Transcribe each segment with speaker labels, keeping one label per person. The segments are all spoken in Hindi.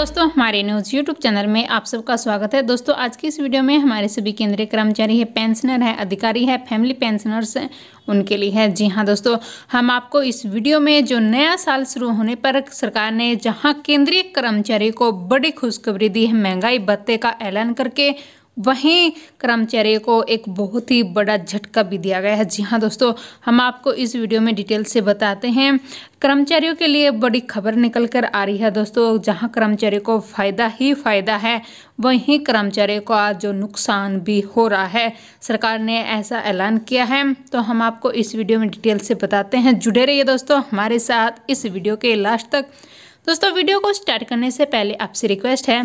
Speaker 1: दोस्तों हमारे न्यूज़ यूट्यूब चैनल में आप सबका स्वागत है दोस्तों आज की इस वीडियो में हमारे सभी केंद्रीय कर्मचारी है पेंशनर है अधिकारी है फैमिली पेंशनर्स है उनके लिए है जी हाँ दोस्तों हम आपको इस वीडियो में जो नया साल शुरू होने पर सरकार ने जहाँ केंद्रीय कर्मचारी को बड़ी खुशखबरी दी है महंगाई भत्ते का ऐलान करके वहीं कर्मचारी को एक बहुत ही बड़ा झटका भी दिया गया है जी हाँ दोस्तों हम आपको इस वीडियो में डिटेल से बताते हैं कर्मचारियों के लिए बड़ी खबर निकल कर आ रही है दोस्तों जहां कर्मचारी को फ़ायदा ही फ़ायदा है वहीं कर्मचारियों को आज जो नुकसान भी हो रहा है सरकार ने ऐसा ऐलान किया है तो हम आपको इस वीडियो में डिटेल से बताते हैं जुड़े रहिए दोस्तों हमारे साथ इस वीडियो के लास्ट तक दोस्तों वीडियो को स्टार्ट करने से पहले आपसे रिक्वेस्ट है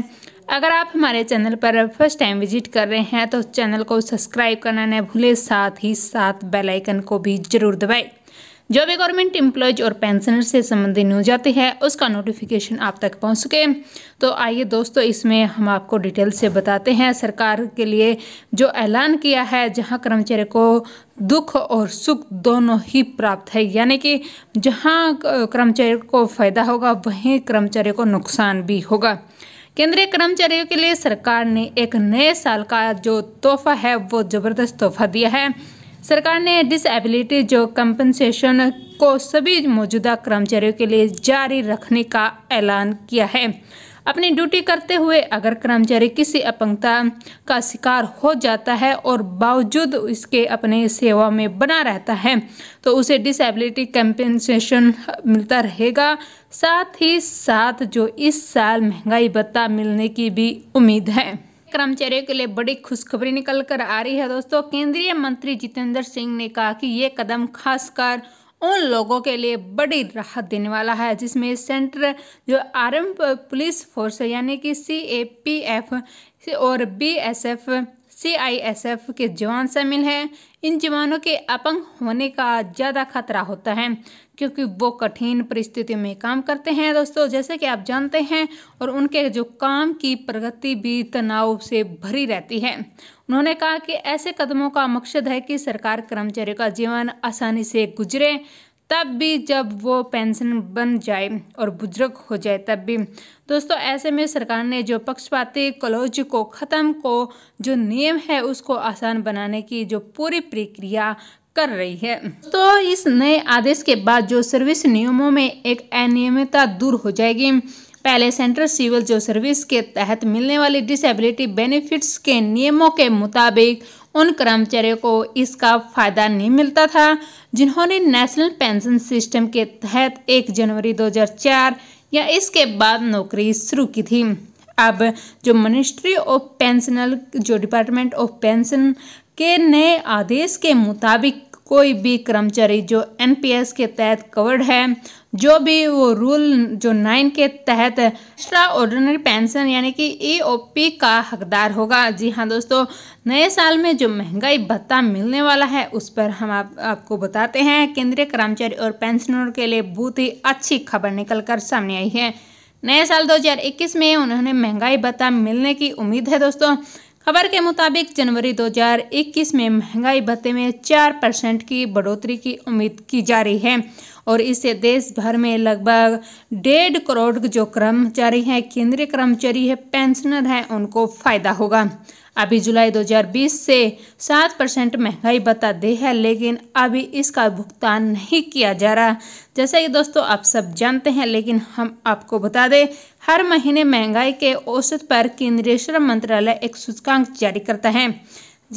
Speaker 1: अगर आप हमारे चैनल पर फर्स्ट टाइम विजिट कर रहे हैं तो चैनल को सब्सक्राइब करना न भूले साथ ही साथ बेल आइकन को भी जरूर दबाएं जो भी गवर्नमेंट एम्प्लॉयज और पेंशनर से संबंधित न्यूज आती है उसका नोटिफिकेशन आप तक पहुंच सके तो आइए दोस्तों इसमें हम आपको डिटेल से बताते हैं सरकार के लिए जो ऐलान किया है जहां कर्मचारी को दुख और सुख दोनों ही प्राप्त है यानी कि जहां कर्मचारी को फ़ायदा होगा वहीं कर्मचारी को नुकसान भी होगा केंद्रीय कर्मचारियों के लिए सरकार ने एक नए साल का जो तोहफा है वो ज़बरदस्त तोहफा दिया है सरकार ने डिसएबिलिटी जो कंपनसेशन को सभी मौजूदा कर्मचारियों के लिए जारी रखने का ऐलान किया है अपनी ड्यूटी करते हुए अगर कर्मचारी किसी अपंगता का शिकार हो जाता है और बावजूद इसके अपने सेवा में बना रहता है तो उसे डिसेबिलिटी कंपेंसेशन मिलता रहेगा साथ ही साथ जो इस साल महंगाई भत्ता मिलने की भी उम्मीद है कर्मचारियों के लिए बड़ी खुशखबरी निकल कर आ रही है दोस्तों केंद्रीय मंत्री जितेंद्र सिंह ने कहा कि ये कदम खासकर उन लोगों के लिए बड़ी राहत देने वाला है जिसमें सेंट्रल जो आर्म पुलिस फोर्स यानी कि सी ए पी एफ और बी एस एफ सीआईएसएफ के जवान शामिल हैं इन जवानों के अपंग होने का ज़्यादा खतरा होता है क्योंकि वो कठिन परिस्थितियों में काम करते हैं दोस्तों जैसे कि आप जानते हैं और उनके जो काम की प्रगति भी तनाव से भरी रहती है उन्होंने कहा कि ऐसे कदमों का मकसद है कि सरकार कर्मचारियों का जीवन आसानी से गुजरे तब भी जब वो पेंशन बन जाए और बुजुर्ग हो जाए तब भी दोस्तों ऐसे में सरकार ने जो पक्षपाती कलौज को ख़त्म को जो नियम है उसको आसान बनाने की जो पूरी प्रक्रिया कर रही है तो इस नए आदेश के बाद जो सर्विस नियमों में एक अनियमितता दूर हो जाएगी पहले सेंट्रल सिविल जो सर्विस के तहत मिलने वाली डिसेबिलिटी बेनिफिट्स के नियमों के मुताबिक उन कर्मचारियों को इसका फ़ायदा नहीं मिलता था जिन्होंने नेशनल पेंशन सिस्टम के तहत 1 जनवरी 2004 या इसके बाद नौकरी शुरू की थी अब जो मिनिस्ट्री ऑफ पेंशनल जो डिपार्टमेंट ऑफ पेंशन के नए आदेश के मुताबिक कोई भी कर्मचारी जो एनपीएस के तहत कवर्ड है जो भी वो रूल जो नाइन के तहत एक्स्ट्रा ऑर्डिनरी पेंशन यानी कि ईओपी e का हकदार होगा जी हाँ दोस्तों नए साल में जो महंगाई भत्ता मिलने वाला है उस पर हम आप, आपको बताते हैं केंद्रीय कर्मचारी और पेंशनरों के लिए बहुत ही अच्छी खबर निकल कर सामने आई है नए साल 2021 में उन्होंने महंगाई भत्ता मिलने की उम्मीद है दोस्तों खबर के मुताबिक जनवरी 2021 में महंगाई भत्ते में 4 परसेंट की बढ़ोतरी की उम्मीद की जा रही है और इससे देश भर में लगभग डेढ़ करोड़ जो कर्मचारी हैं केंद्रीय कर्मचारी है पेंशनर हैं उनको फ़ायदा होगा अभी जुलाई 2020 से 7 परसेंट महंगाई भत्ता दे है लेकिन अभी इसका भुगतान नहीं किया जा रहा जैसा कि दोस्तों आप सब जानते हैं लेकिन हम आपको बता दें हर महीने महंगाई के औसत पर केंद्रीय श्रम मंत्रालय एक सूचकांक जारी करता है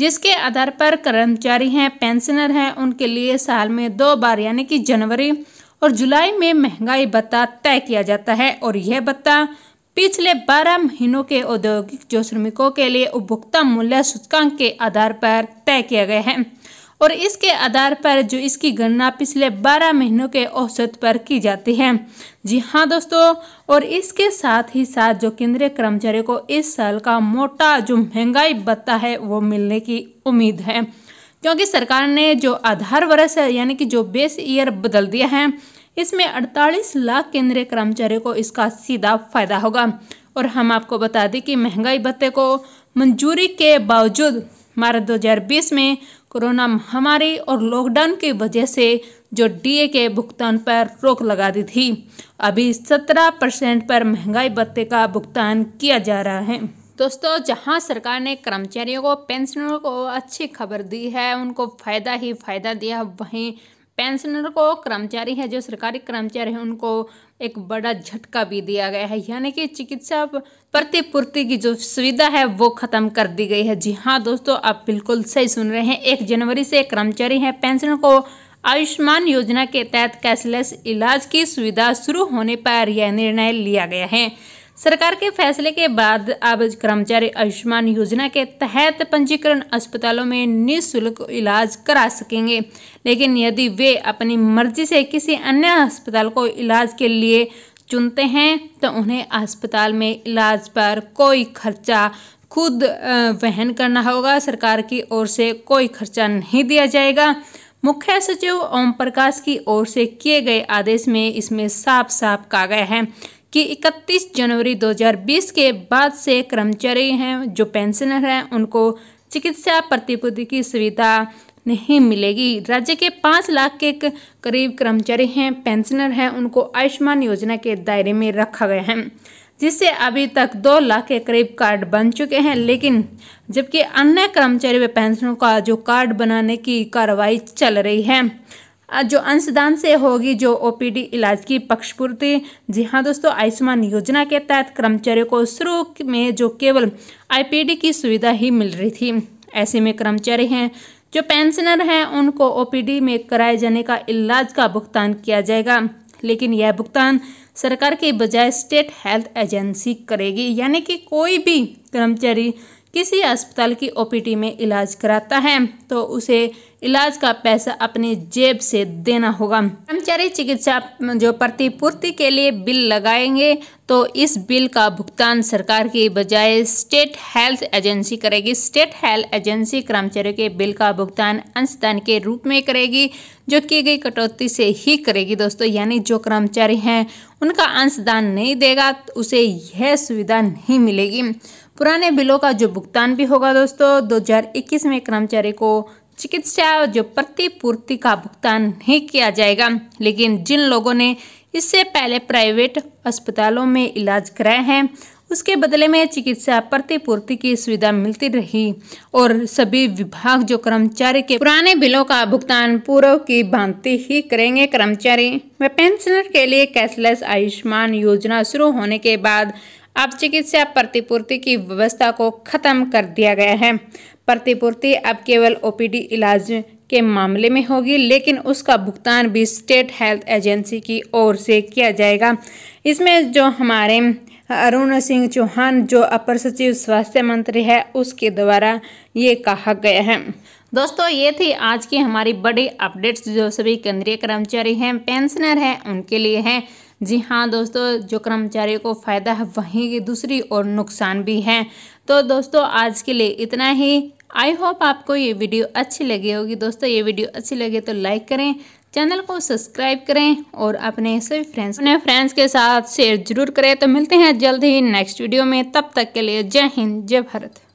Speaker 1: जिसके आधार पर कर्मचारी हैं पेंशनर हैं उनके लिए साल में दो बार यानी कि जनवरी और जुलाई में महंगाई भत्ता तय किया जाता है और यह भत्ता पिछले 12 महीनों के औद्योगिक जो श्रमिकों के लिए उपभोक्ता मूल्य सूचकांक के आधार पर तय किया गया है और इसके आधार पर जो इसकी गणना पिछले 12 महीनों के औसत पर की जाती है जी हाँ दोस्तों और इसके साथ ही साथ जो केंद्रीय कर्मचारियों को इस साल का मोटा जो महंगाई भत्ता है वो मिलने की उम्मीद है क्योंकि सरकार ने जो आधार वर्ष है यानी कि जो बेस ईयर बदल दिया है इसमें 48 लाख केंद्रीय कर्मचारियों को इसका सीधा फायदा होगा और हम आपको बता दें कि महंगाई भत्ते को मंजूरी के बावजूद मार्च 2020 में कोरोना महामारी और लॉकडाउन की वजह से जो डीए के भुगतान पर रोक लगा दी थी अभी 17 परसेंट पर महंगाई भत्ते का भुगतान किया जा रहा है दोस्तों जहां सरकार ने कर्मचारियों को पेंशनरों को अच्छी खबर दी है उनको फ़ायदा ही फ़ायदा दिया वहीं पेंशनर को कर्मचारी है जो सरकारी कर्मचारी है उनको एक बड़ा झटका भी दिया गया है यानी कि चिकित्सा प्रतिपूर्ति की जो सुविधा है वो खत्म कर दी गई है जी हाँ दोस्तों आप बिल्कुल सही सुन रहे हैं एक जनवरी से कर्मचारी है पेंशनर को आयुष्मान योजना के तहत कैशलेस इलाज की सुविधा शुरू होने पर यह निर्णय लिया गया है सरकार के फैसले के बाद अब कर्मचारी आयुष्मान योजना के तहत पंजीकरण अस्पतालों में निःशुल्क इलाज करा सकेंगे लेकिन यदि वे अपनी मर्जी से किसी अन्य अस्पताल को इलाज के लिए चुनते हैं तो उन्हें अस्पताल में इलाज पर कोई खर्चा खुद वहन करना होगा सरकार की ओर से कोई खर्चा नहीं दिया जाएगा मुख्य सचिव ओम प्रकाश की ओर से किए गए आदेश में इसमें साफ साफ कहा गया है कि 31 जनवरी 2020 के बाद से कर्मचारी हैं जो पेंशनर हैं उनको चिकित्सा प्रतिपूर्ति की सुविधा नहीं मिलेगी राज्य के पाँच लाख के करीब कर्मचारी हैं पेंशनर हैं उनको आयुष्मान योजना के दायरे में रखा गया है जिससे अभी तक दो लाख के करीब कार्ड बन चुके हैं लेकिन जबकि अन्य कर्मचारी व पेंशनों का जो कार्ड बनाने की कार्रवाई चल रही है जो अंशदान से होगी जो ओपीडी इलाज की पक्षपूर्ति जी हाँ दोस्तों आयुष्मान योजना के तहत कर्मचारियों को शुरू में जो केवल आईपीडी की सुविधा ही मिल रही थी ऐसे में कर्मचारी हैं जो पेंशनर हैं उनको ओपीडी में कराए जाने का इलाज का भुगतान किया जाएगा लेकिन यह भुगतान सरकार के बजाय स्टेट हेल्थ एजेंसी करेगी यानी कि कोई भी कर्मचारी किसी अस्पताल की ओपीडी में इलाज कराता है तो उसे इलाज का पैसा अपनी जेब से देना होगा कर्मचारी चिकित्सा जो प्रतिपूर्ति के लिए बिल लगाएंगे तो इस बिल का भुगतान सरकार की बजाय स्टेट हेल्थ एजेंसी करेगी स्टेट हेल्थ एजेंसी कर्मचारियों के बिल का भुगतान अंशदान के रूप में करेगी जो की गई कटौती से ही करेगी दोस्तों यानी जो कर्मचारी हैं उनका अंशदान नहीं देगा तो उसे यह सुविधा नहीं मिलेगी पुराने बिलों का जो भुगतान भी होगा दोस्तों 2021 में कर्मचारी को चिकित्सा जो प्रतिपूर्ति का भुगतान नहीं किया जाएगा लेकिन जिन लोगों ने इससे पहले प्राइवेट अस्पतालों में इलाज कराए हैं उसके बदले में चिकित्सा प्रतिपूर्ति की सुविधा मिलती रही और सभी विभाग जो कर्मचारी के पुराने बिलों का भुगतान पूर्व की भांति ही करेंगे कर्मचारी व पेंशनर के लिए कैशलेस आयुष्मान योजना शुरू होने के बाद अब चिकित्सा प्रतिपूर्ति की व्यवस्था को खत्म कर दिया गया है प्रतिपूर्ति अब केवल ओपीडी इलाज के मामले में होगी लेकिन उसका भुगतान भी स्टेट हेल्थ एजेंसी की ओर से किया जाएगा इसमें जो हमारे अरुण सिंह चौहान जो अपर सचिव स्वास्थ्य मंत्री है उसके द्वारा ये कहा गया है दोस्तों ये थी आज की हमारी बड़ी अपडेट्स जो सभी केंद्रीय कर्मचारी हैं पेंशनर हैं उनके लिए हैं जी हाँ दोस्तों जो कर्मचारियों को फ़ायदा है वहीं दूसरी और नुकसान भी है तो दोस्तों आज के लिए इतना ही आई होप आपको ये वीडियो अच्छी लगी होगी दोस्तों ये वीडियो अच्छी लगे तो लाइक करें चैनल को सब्सक्राइब करें और अपने सभी फ्रेंड्स अपने फ्रेंड्स के साथ शेयर जरूर करें तो मिलते हैं जल्द ही नेक्स्ट वीडियो में तब तक के लिए जय हिंद जय भारत